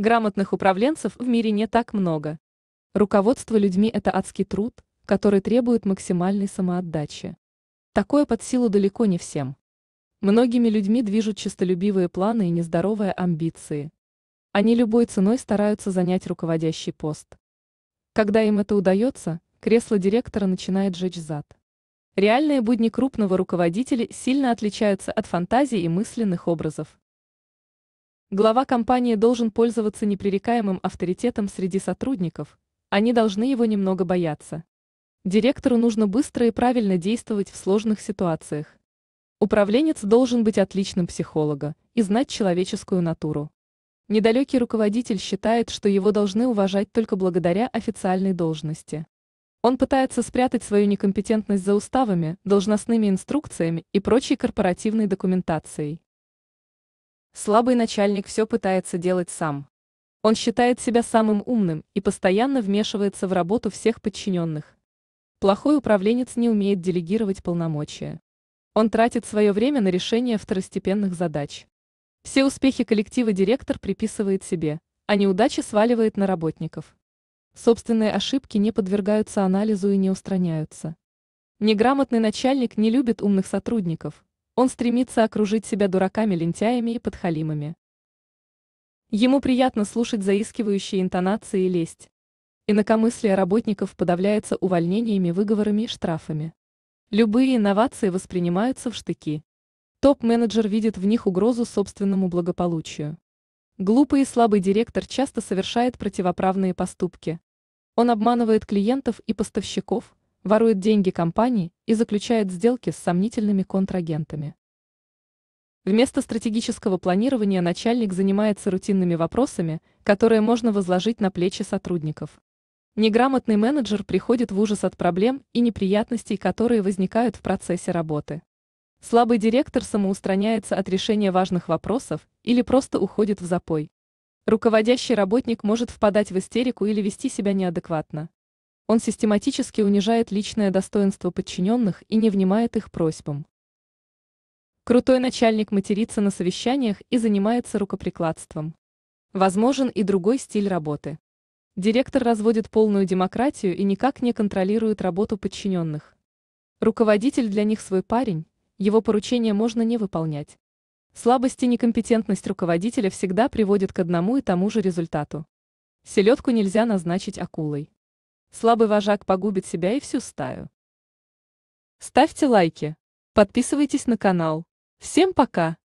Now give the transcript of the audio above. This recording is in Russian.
Грамотных управленцев в мире не так много. Руководство людьми – это адский труд, который требует максимальной самоотдачи. Такое под силу далеко не всем. Многими людьми движут честолюбивые планы и нездоровые амбиции. Они любой ценой стараются занять руководящий пост. Когда им это удается, кресло директора начинает жечь зад. Реальные будни крупного руководителя сильно отличаются от фантазий и мысленных образов, Глава компании должен пользоваться непререкаемым авторитетом среди сотрудников, они должны его немного бояться. Директору нужно быстро и правильно действовать в сложных ситуациях. Управленец должен быть отличным психологом и знать человеческую натуру. Недалекий руководитель считает, что его должны уважать только благодаря официальной должности. Он пытается спрятать свою некомпетентность за уставами, должностными инструкциями и прочей корпоративной документацией. Слабый начальник все пытается делать сам. Он считает себя самым умным и постоянно вмешивается в работу всех подчиненных. Плохой управленец не умеет делегировать полномочия. Он тратит свое время на решение второстепенных задач. Все успехи коллектива директор приписывает себе, а неудачи сваливает на работников. Собственные ошибки не подвергаются анализу и не устраняются. Неграмотный начальник не любит умных сотрудников, он стремится окружить себя дураками, лентяями и подхалимами. Ему приятно слушать заискивающие интонации и лесть. Инакомыслие работников подавляется увольнениями, выговорами и штрафами. Любые инновации воспринимаются в штыки. Топ-менеджер видит в них угрозу собственному благополучию. Глупый и слабый директор часто совершает противоправные поступки. Он обманывает клиентов и поставщиков, ворует деньги компании и заключает сделки с сомнительными контрагентами. Вместо стратегического планирования начальник занимается рутинными вопросами, которые можно возложить на плечи сотрудников. Неграмотный менеджер приходит в ужас от проблем и неприятностей, которые возникают в процессе работы. Слабый директор самоустраняется от решения важных вопросов или просто уходит в запой. Руководящий работник может впадать в истерику или вести себя неадекватно. Он систематически унижает личное достоинство подчиненных и не внимает их просьбам. Крутой начальник матерится на совещаниях и занимается рукоприкладством. Возможен и другой стиль работы. Директор разводит полную демократию и никак не контролирует работу подчиненных. Руководитель для них свой парень, его поручения можно не выполнять. Слабость и некомпетентность руководителя всегда приводят к одному и тому же результату. Селедку нельзя назначить акулой. Слабый вожак погубит себя и всю стаю. Ставьте лайки. Подписывайтесь на канал. Всем пока!